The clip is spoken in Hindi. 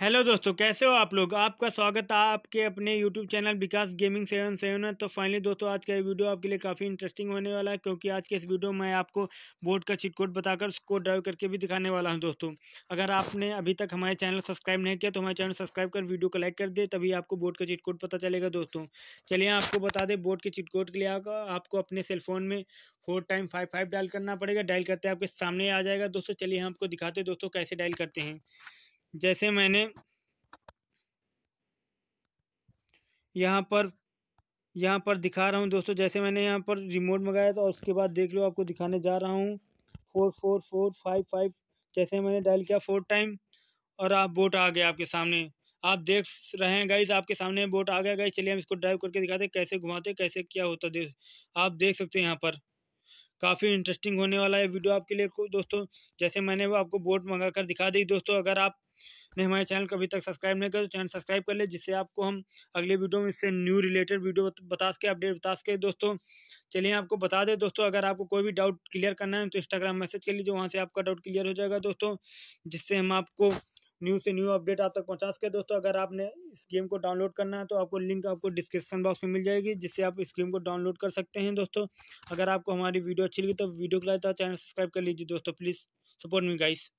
हेलो दोस्तों कैसे हो आप लोग आपका स्वागत है आपके अपने YouTube channel Vikas gaming seven seven है तो फाइनली दोस्तों आज का ये वीडियो आपके लिए काफ़ी इंटरेस्टिंग होने वाला है क्योंकि आज के इस वीडियो में आपको बोर्ड का चिट कोड बताकर उसको ड्राइव करके भी दिखाने वाला हूं दोस्तों अगर आपने अभी तक हमारे चैनल सब्सक्राइब नहीं किया तो हमारे चैनल सब्सक्राइब कर वीडियो को लाइक कर दे तभी आपको बोर्ड का चिट कोड पता चलेगा दोस्तों चलिए आपको बता दें बोर्ड के चिट कोड के लिए आपको अपने सेलफोन में four time five five dial करना पड़ेगा डायल करते आपके सामने आ जाएगा दोस्तों चलिए हम आपको दिखाते दोस्तों कैसे डायल करते हैं जैसे मैंने यहाँ पर यहाँ पर दिखा रहा हूँ दोस्तों जैसे मैंने यहाँ पर रिमोट मंगाया था और उसके बाद देख लो आपको दिखाने जा रहा हूँ four four four five five जैसे मैंने डायल किया फोर टाइम और आप बोट आ गया आपके सामने आप देख रहे हैं गाइज आपके सामने बोट आ गया गाइज चलिए हम इसको ड्राइव करके दिखाते कैसे घुमाते कैसे क्या होता है आप देख सकते हैं यहाँ पर काफ़ी इंटरेस्टिंग होने वाला है वीडियो आपके लिए दोस्तों जैसे मैंने वो आपको बोट मंगा कर दिखा दी दोस्तों अगर आप ने हमारे चैनल को अभी तक सब्सक्राइब नहीं करो चैनल सब्सक्राइब कर ले जिससे आपको हम अगले वीडियो में इससे न्यू रिलेटेड वीडियो बता सके अपडेट बता सके दोस्तों चलिए आपको बता दें दोस्तों अगर आपको कोई भी डाउट क्लियर करना है तो इंस्टाग्राम मैसेज कर लीजिए वहाँ से आपका डाउट क्लियर हो जाएगा दोस्तों जिससे हम आपको न्यू से न्यू अपडेट आप तक पहुंचा सके दोस्तों अगर आपने इस गेम को डाउनलोड करना है तो आपको लिंक आपको डिस्क्रिप्शन बॉक्स में मिल जाएगी जिससे आप इस गेम को डाउनलोड कर सकते हैं दोस्तों अगर आपको हमारी वीडियो अच्छी लगी तो वीडियो को लाइक चैनल सब्सक्राइब कर लीजिए दोस्तों प्लीज़ सपोर्ट मी गाइस